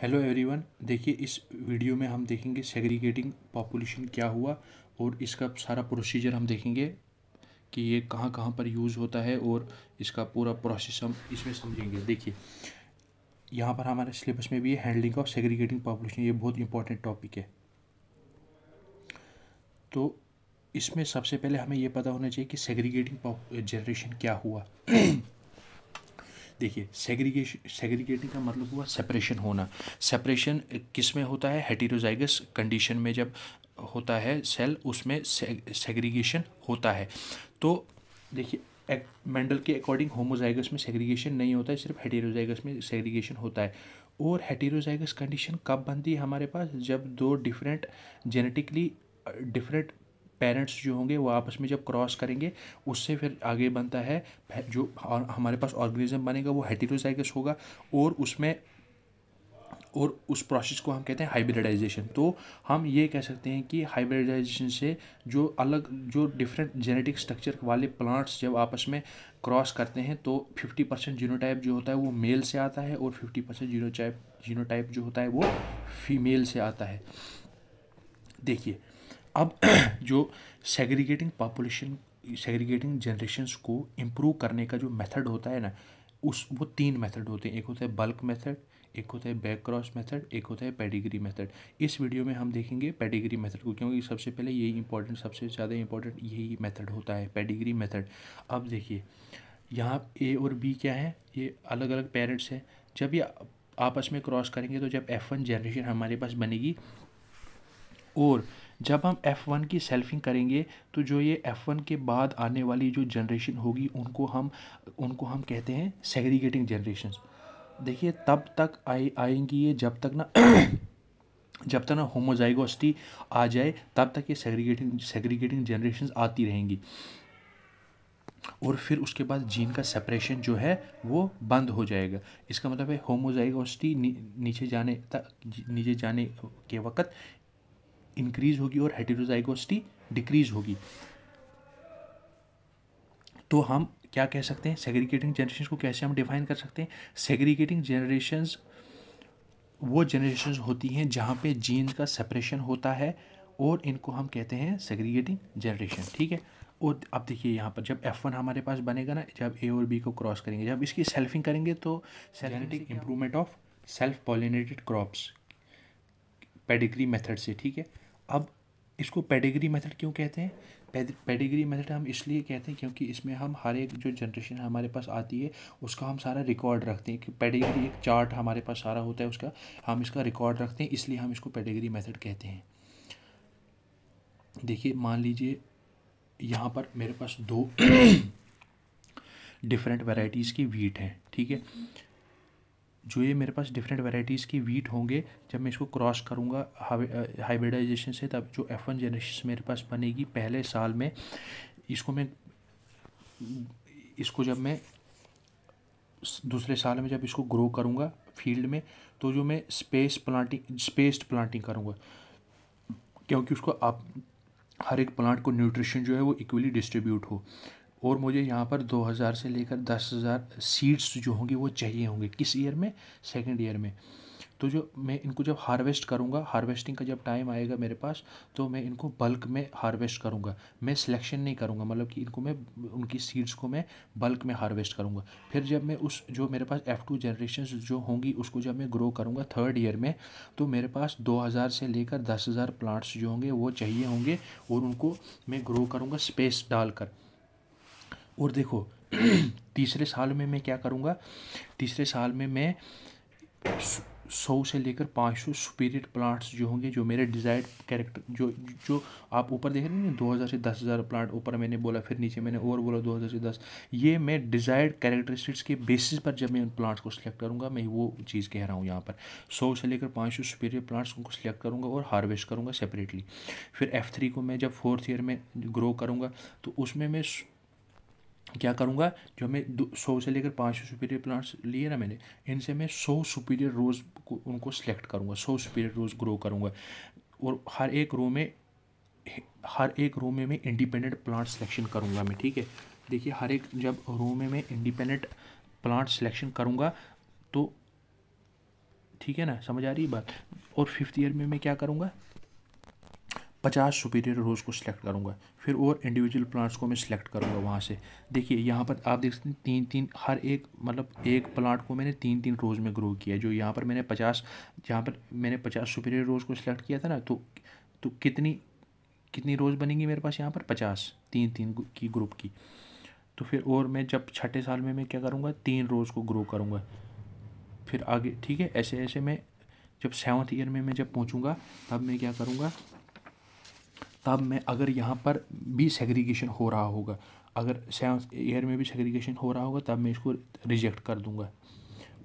hello everyone देखिए इस video में हम देखेंगे सेग्रीगेटिंग पॉपुलेशन क्या हुआ और इसका सारा प्रोसीजर हम देखेंगे कि ये कहाँ कहाँ पर यूज़ होता है और इसका पूरा प्रोसेस हम इसमें समझेंगे देखिए यहाँ पर हमारे सिलेबस में भी है हैंडलिंग ऑफ सेग्रीगेटिंग पॉपुलेशन ये बहुत इंपॉर्टेंट टॉपिक है तो इसमें सबसे पहले हमें ये पता होना चाहिए कि सेग्रीगेटिंग जनरेशन क्या हुआ देखिए सेग्रीगेशन सेग्रीगेटिंग का मतलब हुआ सेपरेशन होना सेपरेशन किस में होता है हेटीरोजाइगस कंडीशन में जब होता है सेल उसमें सेग्रीगेशन होता है तो देखिए मेंडल के अकॉर्डिंग होमोजाइगस में सेग्रीगेशन नहीं होता है सिर्फ हेटेरोजाइगस में सेग्रीगेशन होता है और हेटेरोजाइगस कंडीशन कब बनती है हमारे पास जब दो डिफरेंट जेनेटिकली डिफरेंट पेरेंट्स जो होंगे वो आपस में जब क्रॉस करेंगे उससे फिर आगे बनता है जो हमारे पास ऑर्गेनिज्म बनेगा वो हेटेरोजाइगस होगा और उसमें और उस प्रोसेस को हम कहते हैं हाइब्रिडाइजेशन तो हम ये कह सकते हैं कि हाइब्रिडाइजेशन से जो अलग जो डिफरेंट जेनेटिक स्ट्रक्चर वाले प्लांट्स जब आपस में क्रॉस करते हैं तो 50 परसेंट जीनोटाइप जो होता है वो मेल से आता है और 50 परसेंट जीनोटाइप जीनोटाइप जो होता है वो फीमेल से आता है देखिए अब जो सेग्रीगेटिंग पॉपुलेशन सेग्रीगेटिंग जनरेशन्स को इम्प्रूव करने का जो मेथड होता है ना उस वो तीन मेथड होते हैं एक होता है बल्क मेथड एक होता है बैक क्रॉस मेथड एक होता है पेडिग्री मेथड इस वीडियो में हम देखेंगे पेडिग्री मेथड को क्योंकि सबसे पहले यही इंपॉर्टेंट सबसे ज़्यादा इंपॉर्टेंट यही मेथड होता है पेडिग्री मेथड अब देखिए यहाँ ए और बी क्या है ये अलग अलग पेरेंट्स हैं जब ये आपस में क्रॉस करेंगे तो जब एफ वन जनरेशन हमारे पास बनेगी और जब हम F1 की सेल्फिंग करेंगे तो जो ये F1 के बाद आने वाली जो जनरेशन होगी उनको हम उनको हम कहते हैं सेग्रीगेटिंग जनरेशन देखिए तब तक आए आएंगी ये जब तक ना जब तक ना होमोजाइगोस्टी आ जाए तब तक ये सेग्रीगेटिंग सेग्रीगेटिंग जनरेशन आती रहेंगी और फिर उसके बाद जीन का सेपरेशन जो है वो बंद हो जाएगा इसका मतलब है होमोजाइगोस्टी नी, नीचे जाने तक नीचे जाने के वक्त इंक्रीज होगी और हेटेरोजाइगोसिटी डिक्रीज होगी तो हम क्या कह सकते हैं सेग्रीगेटिंग जनरेशन को कैसे हम डिफाइन कर सकते हैं सेग्रीगेटिंग जनरेशन वो जनरेशन होती हैं जहाँ पे जीन का सेपरेशन होता है और इनको हम कहते हैं सेग्रीगेटिंग जनरेशन ठीक है और अब देखिए यहाँ पर जब F1 हमारे पास बनेगा ना जब ए और बी को क्रॉस करेंगे जब इसकी सेल्फिंग करेंगे तो genetic improvement of self pollinated crops pedigree method से ठीक है अब इसको पेडिग्री मेथड क्यों कहते हैं पेडिग्री मेथड हम इसलिए कहते हैं क्योंकि इसमें हम हर एक जो जनरेशन हमारे पास आती है उसका हम सारा रिकॉर्ड रखते हैं कि पेडिग्री एक चार्ट हमारे पास सारा होता है उसका हम इसका रिकॉर्ड रखते हैं इसलिए हम इसको पेडिग्री मेथड कहते हैं देखिए मान लीजिए यहाँ पर मेरे पास दो डिफरेंट वैरायटीज़ की वीट हैं ठीक है जो ये मेरे पास डिफरेंट वेराइटीज़ की वीट होंगे जब मैं इसको क्रॉस करूँगा हाइब्रिडाइजेशन से तब जो एफ वन जनरेशन मेरे पास बनेगी पहले साल में इसको मैं इसको जब मैं दूसरे साल में जब इसको ग्रो करूँगा फील्ड में तो जो मैं स्पेस प्लांटिंग स्पेस्ड प्लांटिंग करूँगा क्योंकि उसको आप हर एक प्लांट को न्यूट्रिशन जो है वो इक्वली डिस्ट्रीब्यूट हो और मुझे यहाँ पर 2000 से लेकर 10000 सीड्स जो होंगी वो चाहिए होंगे किस ईयर में सेकेंड ईयर में तो जो मैं इनको जब हार्वेस्ट करूँगा हार्वेस्टिंग का जब टाइम आएगा मेरे पास तो मैं इनको बल्क में हार्वेस्ट करूँगा मैं सिलेक्शन नहीं करूँगा मतलब कि इनको मैं उनकी सीड्स को मैं बल्क में हार्वेस्ट करूँगा फिर जब मैं उस जो मेरे पास एफ़ टू जनरेशन जो होंगी उसको जब मैं ग्रो करूँगा थर्ड ईयर में तो मेरे पास दो हज़ार से लेकर दस हज़ार प्लांट्स जो होंगे वो चाहिए होंगे और उनको मैं ग्रो करूँगा स्पेस डालकर और देखो तीसरे साल में मैं क्या करूँगा तीसरे साल में मैं सौ से लेकर पाँच सौ सुपीरियर प्लांट्स जो होंगे जो मेरे डिज़ायर्ड कैरेक्टर जो जो आप ऊपर देख रहे हैं दो हज़ार से दस हज़ार प्लांट ऊपर मैंने बोला फिर नीचे मैंने और बोला दो हज़ार से दस ये मैं डिज़ायर्ड कैरेक्टरिस्टिक्स के बेसिस पर जब मैं उन प्लांट्स को सिलेक्ट करूँगा मैं वो चीज़ कह रहा हूँ यहाँ पर सौ से लेकर पाँच सौ सुपीरियर प्लांट्स उनको सिलेक्ट करूँगा और हार्वेस्ट करूँगा सेपरेटली फिर एफ थ्री को मैं जब फोर्थ ईयर में ग्रो करूँगा तो उसमें मैं क्या करूँगा जो हमें सौ से लेकर पाँच सौ सुपीरियर प्लांट्स लिए ना मैंने इनसे मैं सौ सुपीरियर रोज़ को उनको सेलेक्ट करूँगा सौ सुपीरियर रोज़ ग्रो करूँगा और हर एक रो में हर एक रो में मैं इंडिपेंडेंट प्लांट सिलेक्शन करूँगा मैं ठीक है देखिए हर एक जब रो में मैं इंडिपेंडेंट प्लांट सिलेक्शन करूँगा तो ठीक है ना समझ आ रही है बात और फिफ्थ ईयर में मैं क्या करूँगा पचास सुपीरियर रोज़ को सिलेक्ट करूँगा फिर और इंडिविजुअल प्लांट्स को मैं सिलेक्ट करूँगा वहाँ से देखिए यहाँ पर आप देख सकते हैं तीन तीन हर एक मतलब एक प्लांट को मैंने तीन तीन रोज़ में ग्रो किया जो यहाँ पर मैंने पचास यहाँ पर मैंने पचास सुपीरियर रोज़ को सिलेक्ट किया था ना तो तो कितनी कितनी रोज़ बनेंगी मेरे पास यहाँ पर पचास तीन तीन की ग्रुप की तो फिर और मैं जब छठे साल में मैं क्या करूँगा तीन रोज़ को ग्रो करूँगा फिर आगे ठीक है ऐसे ऐसे मैं जब सेवन्थ ईयर में मैं जब पहुँचूँगा तब मैं क्या करूँगा तब मैं अगर यहाँ पर भी सेग्रीगेशन हो रहा होगा अगर सेवन ईयर में भी सेग्रीगेशन हो रहा होगा तब मैं इसको रिजेक्ट कर दूँगा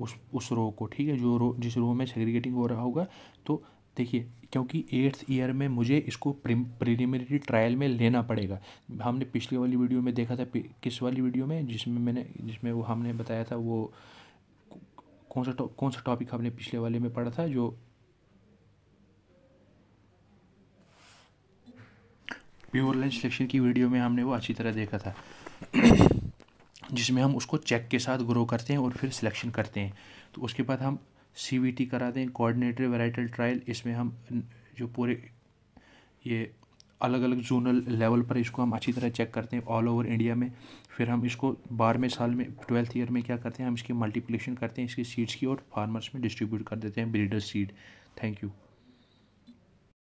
उस उस रो को ठीक है जो रो जिस रो में सेग्रीगेटिंग हो रहा होगा तो देखिए क्योंकि एट्थ ईयर में मुझे इसको प्रीलिमिनरी ट्रायल में लेना पड़ेगा हमने पिछली वाली वीडियो में देखा था किस वाली वीडियो में जिसमें मैंने जिसमें वो हमने बताया था वो कौन सा कौन सा टॉपिक हमने पिछले वाले में पढ़ा था जो प्योर लेंस सिलेक्शन की वीडियो में हमने वो अच्छी तरह देखा था जिसमें हम उसको चेक के साथ ग्रो करते हैं और फिर सिलेक्शन करते हैं तो उसके बाद हम सी वी टी कराते हैं वेराइटल ट्रायल इसमें हम जो पूरे ये अलग अलग जोनल लेवल पर इसको हम अच्छी तरह चेक करते हैं ऑल ओवर इंडिया में फिर हम इसको बारहवें साल में ट्वेल्थ ईयर में क्या करते हैं हम इसकी मल्टीप्लिकेशन करते हैं इसकी सीड्स की और फार्मर्स में डिस्ट्रीब्यूट कर देते हैं ब्रीडर सीड थैंक यू